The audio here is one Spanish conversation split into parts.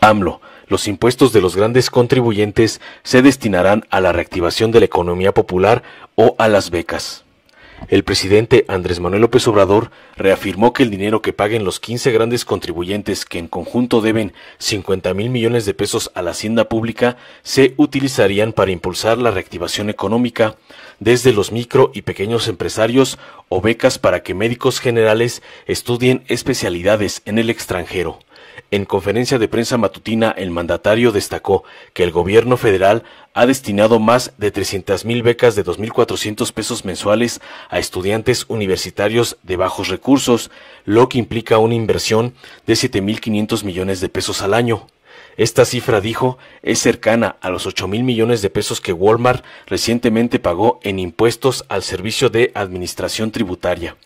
AMLO, los impuestos de los grandes contribuyentes se destinarán a la reactivación de la economía popular o a las becas. El presidente Andrés Manuel López Obrador reafirmó que el dinero que paguen los 15 grandes contribuyentes que en conjunto deben 50 mil millones de pesos a la hacienda pública se utilizarían para impulsar la reactivación económica desde los micro y pequeños empresarios o becas para que médicos generales estudien especialidades en el extranjero. En conferencia de prensa matutina, el mandatario destacó que el gobierno federal ha destinado más de mil becas de 2.400 pesos mensuales a estudiantes universitarios de bajos recursos, lo que implica una inversión de quinientos millones de pesos al año. Esta cifra, dijo, es cercana a los ocho mil millones de pesos que Walmart recientemente pagó en impuestos al Servicio de Administración Tributaria.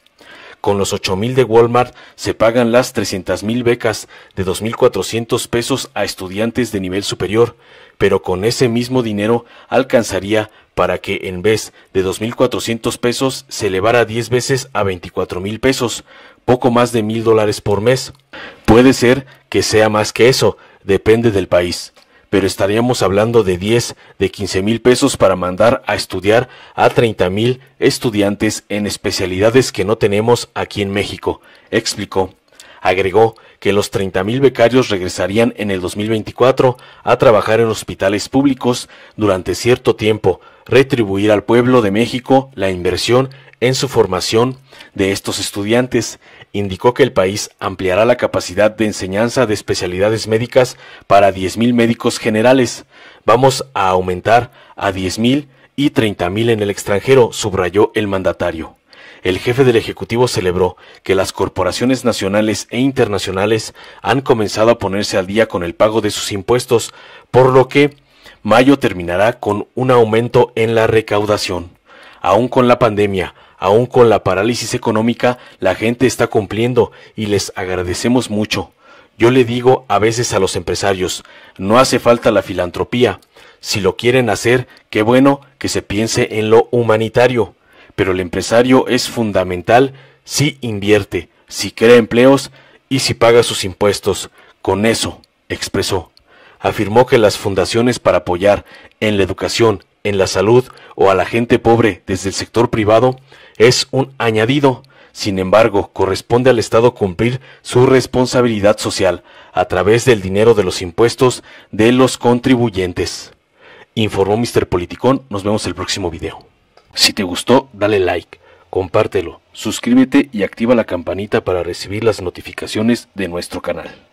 Con los 8.000 de Walmart se pagan las 300.000 becas de 2.400 pesos a estudiantes de nivel superior, pero con ese mismo dinero alcanzaría para que en vez de 2.400 pesos se elevara 10 veces a 24.000 pesos, poco más de 1.000 dólares por mes. Puede ser que sea más que eso, depende del país pero estaríamos hablando de 10, de 15 mil pesos para mandar a estudiar a 30 mil estudiantes en especialidades que no tenemos aquí en México, explicó. Agregó que los 30 mil becarios regresarían en el 2024 a trabajar en hospitales públicos durante cierto tiempo retribuir al pueblo de México la inversión en su formación de estos estudiantes. Indicó que el país ampliará la capacidad de enseñanza de especialidades médicas para diez mil médicos generales. Vamos a aumentar a diez mil y treinta mil en el extranjero, subrayó el mandatario el jefe del Ejecutivo celebró que las corporaciones nacionales e internacionales han comenzado a ponerse al día con el pago de sus impuestos, por lo que mayo terminará con un aumento en la recaudación. Aún con la pandemia, aún con la parálisis económica, la gente está cumpliendo y les agradecemos mucho. Yo le digo a veces a los empresarios, no hace falta la filantropía. Si lo quieren hacer, qué bueno que se piense en lo humanitario. Pero el empresario es fundamental si invierte, si crea empleos y si paga sus impuestos. Con eso, expresó afirmó que las fundaciones para apoyar en la educación, en la salud o a la gente pobre desde el sector privado es un añadido. Sin embargo, corresponde al Estado cumplir su responsabilidad social a través del dinero de los impuestos de los contribuyentes. Informó Mr. Politicón, nos vemos el próximo video. Si te gustó, dale like, compártelo, suscríbete y activa la campanita para recibir las notificaciones de nuestro canal.